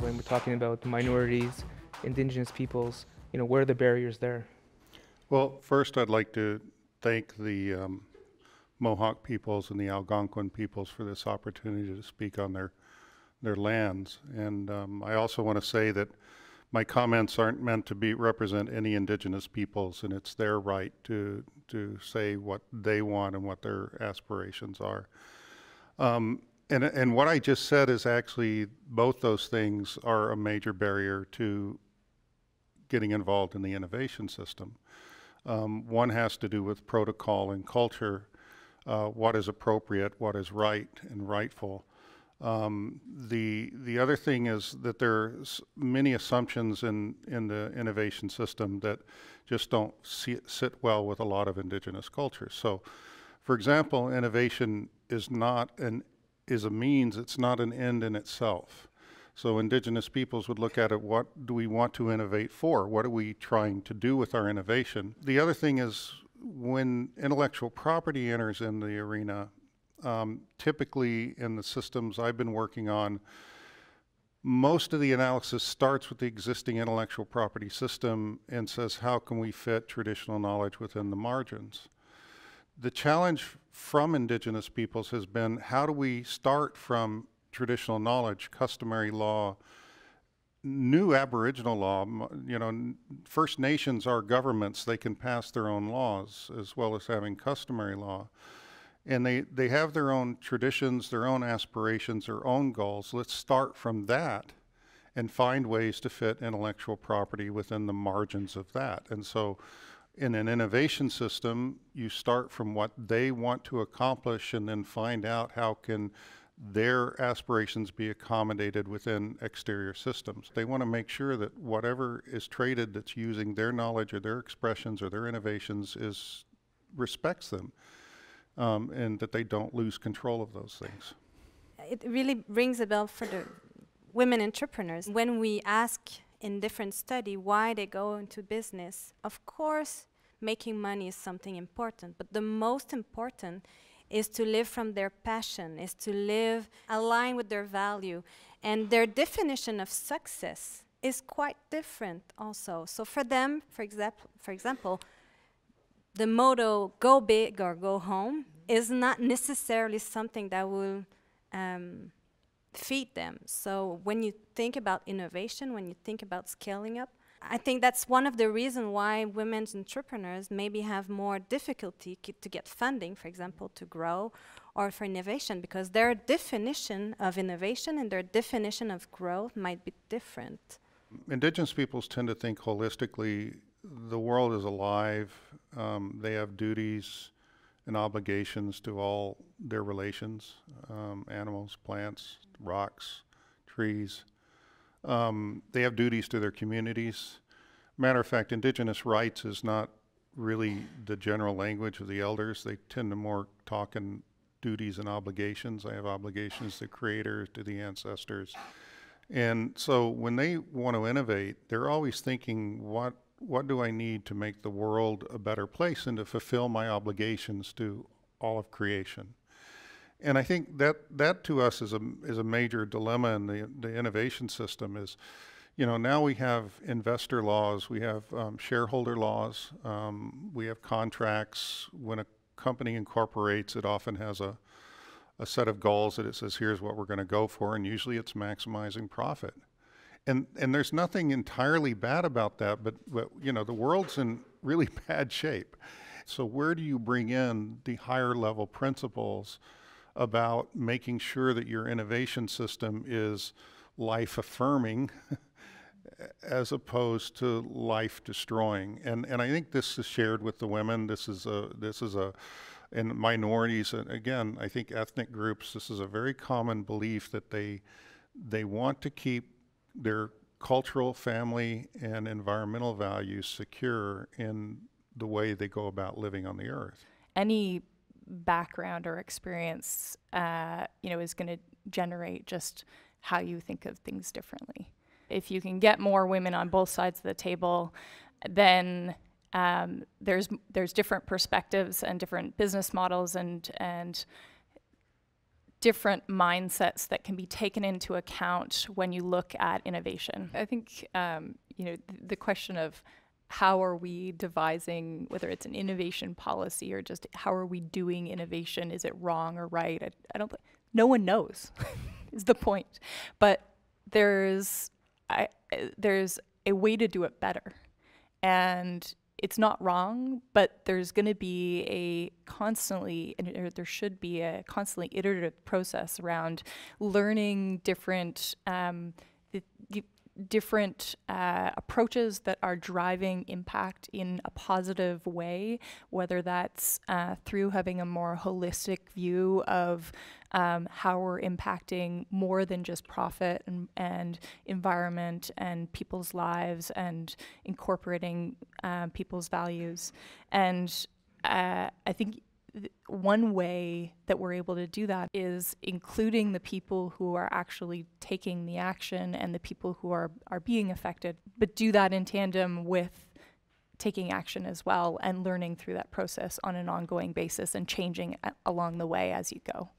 when we're talking about minorities, indigenous peoples, you know, where are the barriers there? Well, first I'd like to thank the um, Mohawk peoples and the Algonquin peoples for this opportunity to speak on their their lands. And um, I also want to say that my comments aren't meant to be represent any indigenous peoples, and it's their right to to say what they want and what their aspirations are. Um, and, and what I just said is actually both those things are a major barrier to getting involved in the innovation system. Um, one has to do with protocol and culture, uh, what is appropriate, what is right and rightful. Um, the the other thing is that there's many assumptions in in the innovation system that just don't see, sit well with a lot of indigenous cultures. So, for example, innovation is not an is a means, it's not an end in itself. So indigenous peoples would look at it, what do we want to innovate for? What are we trying to do with our innovation? The other thing is when intellectual property enters in the arena, um, typically in the systems I've been working on, most of the analysis starts with the existing intellectual property system and says, how can we fit traditional knowledge within the margins? the challenge from indigenous peoples has been how do we start from traditional knowledge, customary law, new Aboriginal law, you know, First Nations are governments, they can pass their own laws as well as having customary law. And they, they have their own traditions, their own aspirations, their own goals. Let's start from that and find ways to fit intellectual property within the margins of that. And so in an innovation system, you start from what they want to accomplish and then find out how can their aspirations be accommodated within exterior systems. They want to make sure that whatever is traded that's using their knowledge or their expressions or their innovations is respects them um, and that they don't lose control of those things. It really rings a bell for the women entrepreneurs. When we ask in different study why they go into business, of course making money is something important, but the most important is to live from their passion, is to live aligned with their value. And their definition of success is quite different also. So for them, for, exa for example, the motto go big or go home mm -hmm. is not necessarily something that will um, feed them. So when you think about innovation, when you think about scaling up, I think that's one of the reasons why women entrepreneurs maybe have more difficulty to get funding, for example, to grow or for innovation, because their definition of innovation and their definition of growth might be different. Indigenous peoples tend to think holistically. The world is alive. Um, they have duties and obligations to all their relations, um, animals, plants, rocks, trees. Um, they have duties to their communities. Matter of fact, indigenous rights is not really the general language of the elders. They tend to more talk in duties and obligations. I have obligations to creators, to the ancestors. And so when they want to innovate, they're always thinking, what, what do I need to make the world a better place and to fulfill my obligations to all of creation? And I think that that to us is a is a major dilemma in the the innovation system is, you know, now we have investor laws, we have um, shareholder laws, um, we have contracts. When a company incorporates, it often has a a set of goals that it says here's what we're going to go for, and usually it's maximizing profit. And and there's nothing entirely bad about that, but, but you know the world's in really bad shape. So where do you bring in the higher level principles? about making sure that your innovation system is life affirming as opposed to life destroying. And and I think this is shared with the women. This is a this is a and minorities and again I think ethnic groups. This is a very common belief that they they want to keep their cultural, family, and environmental values secure in the way they go about living on the earth. Any background or experience, uh, you know, is going to generate just how you think of things differently. If you can get more women on both sides of the table, then um, there's there's different perspectives and different business models and and different mindsets that can be taken into account when you look at innovation. I think um, you know th the question of how are we devising whether it's an innovation policy or just how are we doing innovation is it wrong or right i, I don't no one knows is the point but there's I, there's a way to do it better and it's not wrong but there's going to be a constantly or there should be a constantly iterative process around learning different um, different uh, approaches that are driving impact in a positive way, whether that's uh, through having a more holistic view of um, how we're impacting more than just profit and, and environment and people's lives and incorporating uh, people's values. And uh, I think one way that we're able to do that is including the people who are actually taking the action and the people who are, are being affected, but do that in tandem with taking action as well and learning through that process on an ongoing basis and changing along the way as you go.